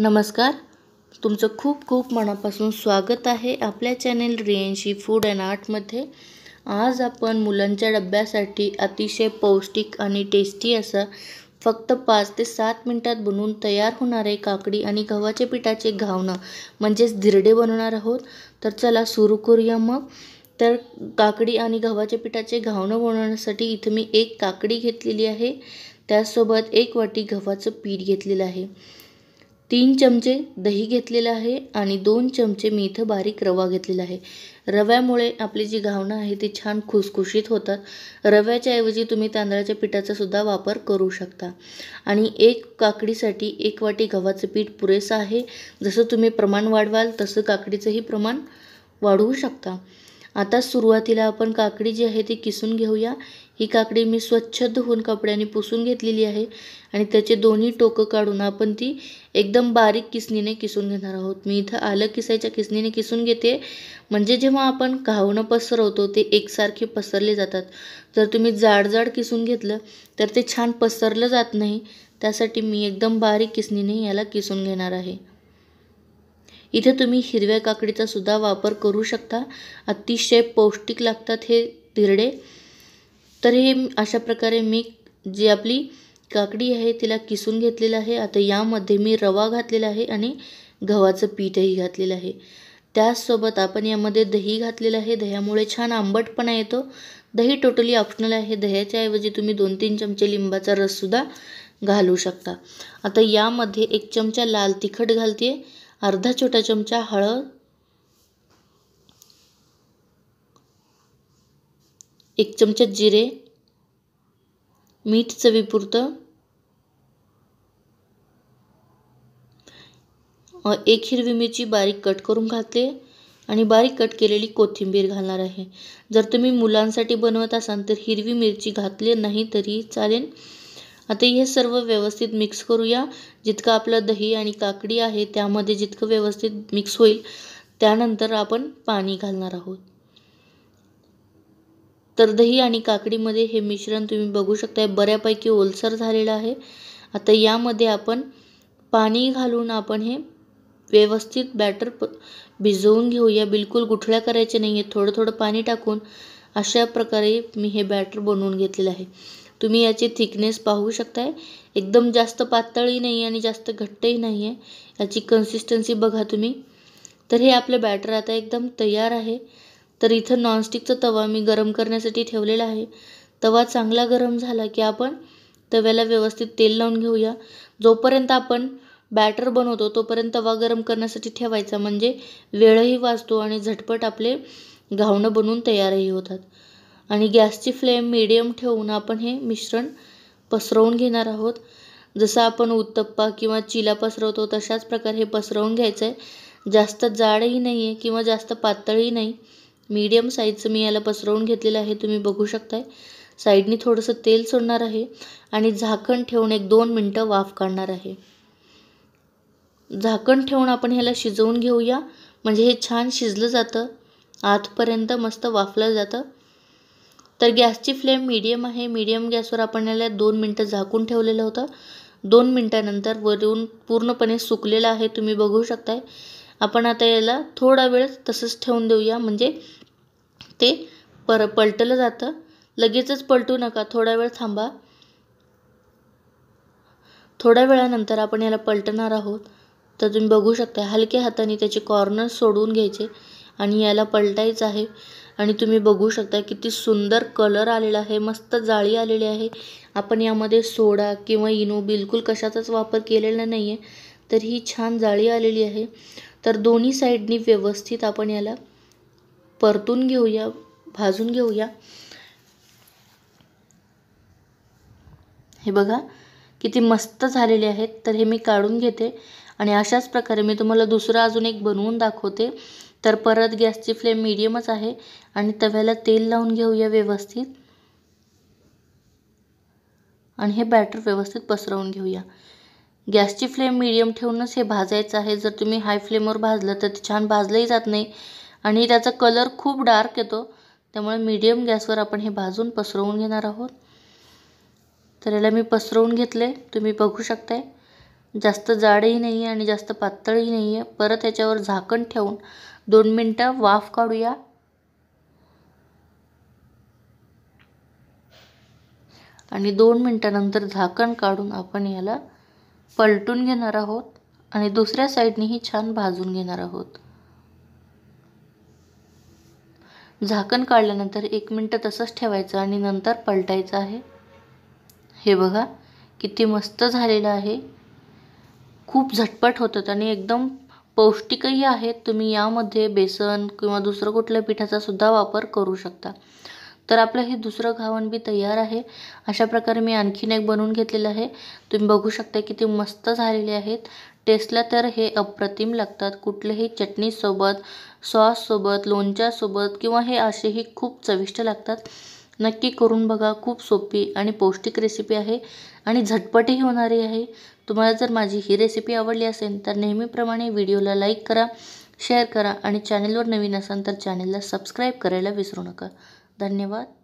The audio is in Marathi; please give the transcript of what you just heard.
नमस्कार तुमचं खूप खूप मनापासून स्वागत आहे आपल्या चॅनेल रिएनशी फूड अँड आर्टमध्ये आज आपण मुलांच्या डब्यासाठी अतिशय पौष्टिक आणि टेस्टी असं फक्त पाच ते सात मिनटात बनवून तयार होणारे काकडी आणि गव्हाच्या पिठाचे घावणं म्हणजेच धिरडे बनवणार आहोत तर चला सुरू करूया मग तर काकडी आणि गव्हाच्या पिठाचे घावणं बनवण्यासाठी इथं मी एक काकडी घेतलेली आहे त्यासोबत एक वाटी गव्हाचं पीठ घेतलेलं आहे तीन चमचे दही घेतलेलं आहे आणि दोन चमचे मी इथं बारीक रवा घेतलेला आहे रव्यामुळे आपली जी घावणं आहे ती छान खुसखुशीत होतात रव्याच्या ऐवजी तुम्ही तांदळाच्या पिठाचासुद्धा वापर करू शकता आणि एक काकडीसाठी एक वाटी गव्हाचं पीठ पुरेसं आहे जसं तुम्ही प्रमाण वाढवाल तसं काकडीचंही प्रमाण वाढवू शकता आता सुरुवातीला आपण काकडी जी आहे ती किसून घेऊया ही काकडी मी स्वच्छ धुवून कपड्याने पुसून घेतलेली आहे आणि त्याचे दोन्ही टोकं काढून आपण ती एकदम बारीक किसणीने किसून घेणार आहोत मी इथं आलं किसायच्या किसणीने किसून घेते म्हणजे जेव्हा आपण घावणं पसरवतो ते एकसारखे पसरले जातात जर तुम्ही जाड जाड किसून घेतलं तर ते छान पसरलं जात नाही त्यासाठी मी एकदम बारीक किसणीने याला किसून घेणार आहे इथे तुम्ही हिरव्या काकडीचा सुद्धा वापर करू शकता अतिशय पौष्टिक लागतात हे धिरडे तर हे अशा प्रकारे मी जी आपली काकडी आहे तिला किसून घेतलेलं आहे आता यामध्ये मी रवा घातलेला आहे आणि गव्हाचं पीठही घातलेलं आहे त्याचसोबत आपण यामध्ये दही घातलेलं आहे दह्यामुळे छान आंबटपणा येतो दही टोटली ऑप्शनल आहे दह्याच्या ऐवजी तुम्ही दोन तीन चमचे लिंबाचा रससुद्धा घालू शकता आता यामध्ये एक चमचा लाल तिखट घालते अर्धा छोटा चमचा हळद एक चमचा जिरे मीठ चवीपुरतं एक हिरवी मिरची बारीक कट करून घातले आणि बारीक कट केलेली कोथिंबीर घालणार आहे जर तुम्ही मुलांसाठी बनवत असाल तर हिरवी मिरची घातली नाही तरी चालेल आता हे सर्व व्यवस्थित मिक्स करूया जितकं आपलं दही आणि काकडी आहे त्यामध्ये जितकं व्यवस्थित मिक्स होईल त्यानंतर आपण पाणी घालणार आहोत तर दही आणि काकडीमध्ये हे मिश्रण तुम्ही बघू शकता बऱ्यापैकी ओलसर झालेलं आहे आता यामध्ये आपण पाणी घालून आपण हे व्यवस्थित बॅटर प भिजवून घेऊया बिलकुल गुठळ्या करायच्या नाही आहे थोडं थोडं पाणी टाकून अशा प्रकारे मी हे बॅटर बनवून घेतलेलं आहे तुम्ही याची थिकनेस पाहू शकताय एकदम जास्त पातळही नाही आणि जास्त घट्टही नाही आहे याची कन्सिस्टन्सी बघा तुम्ही तर हे आपलं बॅटर आता एकदम तयार आहे तर इथं नॉनस्टिकचा तवा मी गरम करण्यासाठी ठेवलेला आहे तवा चांगला गरम झाला की आपण तव्याला व्यवस्थित तेल लावून घेऊया जोपर्यंत आपण बॅटर बनवतो तोपर्यंत तवा गरम करण्यासाठी ठेवायचा म्हणजे वेळही वाचतो आणि झटपट आपले घावणं बनवून तयारही होतात आणि गॅसची फ्लेम मिडियम ठेवून आपण हे मिश्रण पसरवून घेणार आहोत जसं आपण उत्तप्पा किंवा चिला पसरवतो तशाच प्रकारे हे पसरवून घ्यायचं आहे जास्त जाडही नाही आहे किंवा जास्त पातळही नाही मीडियम साईजचं मी याला पसरवून घेतलेलं आहे तुम्ही बघू शकताय साईडनी थोडंसं तेल सोडणार आहे आणि झाकण ठेवून एक दोन मिनटं वाफ काढणार आहे झाकण ठेवून आपण ह्याला शिजवून घेऊया म्हणजे हे छान शिजलं जातं आतपर्यंत मस्त वाफलं जातं तर गॅसची फ्लेम मीडियम आहे मीडियम गॅसवर आपण याला दोन मिनटं झाकून ठेवलेलं होतं दोन मिनटानंतर वरून पूर्णपणे सुकलेलं आहे तुम्ही बघू शकताय आपण आता याला थोडा वेळ तसंच ठेवून देऊया म्हणजे ते पर पलटलं जातं लगेचच पलटू नका थोडा वेळ थांबा थोड्या वेळानंतर आपण याला पलटणार आहोत तर तुम्ही बघू शकता हलक्या हाताने त्याचे कॉर्नर सोडवून घ्यायचे आणि याला पलटायचं आहे आणि तुम्ही बघू शकता किती सुंदर कलर आलेला आहे मस्त जाळी आलेली आहे आपण यामध्ये सोडा किंवा इनो बिलकुल कशाचाच वापर केलेला नाही आहे तर ही छान जाळी आलेली आहे तर दोन्ही साईडनी व्यवस्थित आपण याला परतून घेऊया भाजून घेऊया हे बघा किती मस्त झालेले आहेत तर हे मी काढून घेते आणि अशाच प्रकारे मी तुम्हाला दुसरा अजून एक बनवून दाखवते तर परत गॅसची फ्लेम मिडियमच आहे आणि तव्याला तेल लावून घेऊया व्यवस्थित आणि हे बॅटर व्यवस्थित पसरवून घेऊया गॅसची फ्लेम मिडियम ठेवूनच हे भाजायचं आहे जर तुम्ही हाय फ्लेमवर भाजलं तर ते छान भाजलंही जात नाही आणि त्याचा कलर खूप डार्क येतो त्यामुळे मीडियम गॅसवर आपण हे भाजून पसरवून घेणार आहोत तर याला मी पसरवून घेतले तुम्ही बघू शकताय जास्त जाडही नाही आहे आणि जास्त पातळही नाही आहे परत याच्यावर झाकण ठेवून दोन मिनटं वाफ काढूया आणि दोन मिनटानंतर झाकण काढून आपण याला पलटून घेणार आहोत आणि दुसऱ्या साईडनेही छान भाजून घेणार आहोत झाकण काढल्यानंतर एक मिनटं तसंच ठेवायचं आणि नंतर पलटायचं आहे हे बघा किती मस्त झालेलं आहे खूप झटपट होतात आणि एकदम पौष्टिकही आहेत तुम्ही यामध्ये बेसन किंवा दुसरं कुठल्या पिठाचा सुद्धा वापर करू शकता तर आपलं हे दुसरं घावण बी तयार आहे अशा प्रकारे मी आणखीन एक बनवून घेतलेलं आहे तुम्ही बघू शकता किती मस्त झालेले आहेत टेस्टला तर हे अप्रतिम लागतात कुठलेही चटणीसोबत सॉससोबत लोणच्यासोबत किंवा हे असेही खूप चविष्ट लागतात नक्की करून बघा खूप सोपी आणि पौष्टिक रेसिपी आहे आणि झटपटही होणारी आहे तुम्हाला जर माझी ही रेसिपी आवडली असेल तर नेहमीप्रमाणे व्हिडिओला लाईक करा शेअर करा आणि चॅनेलवर नवीन असाल तर चॅनेलला सबस्क्राईब करायला विसरू नका धन्यवाद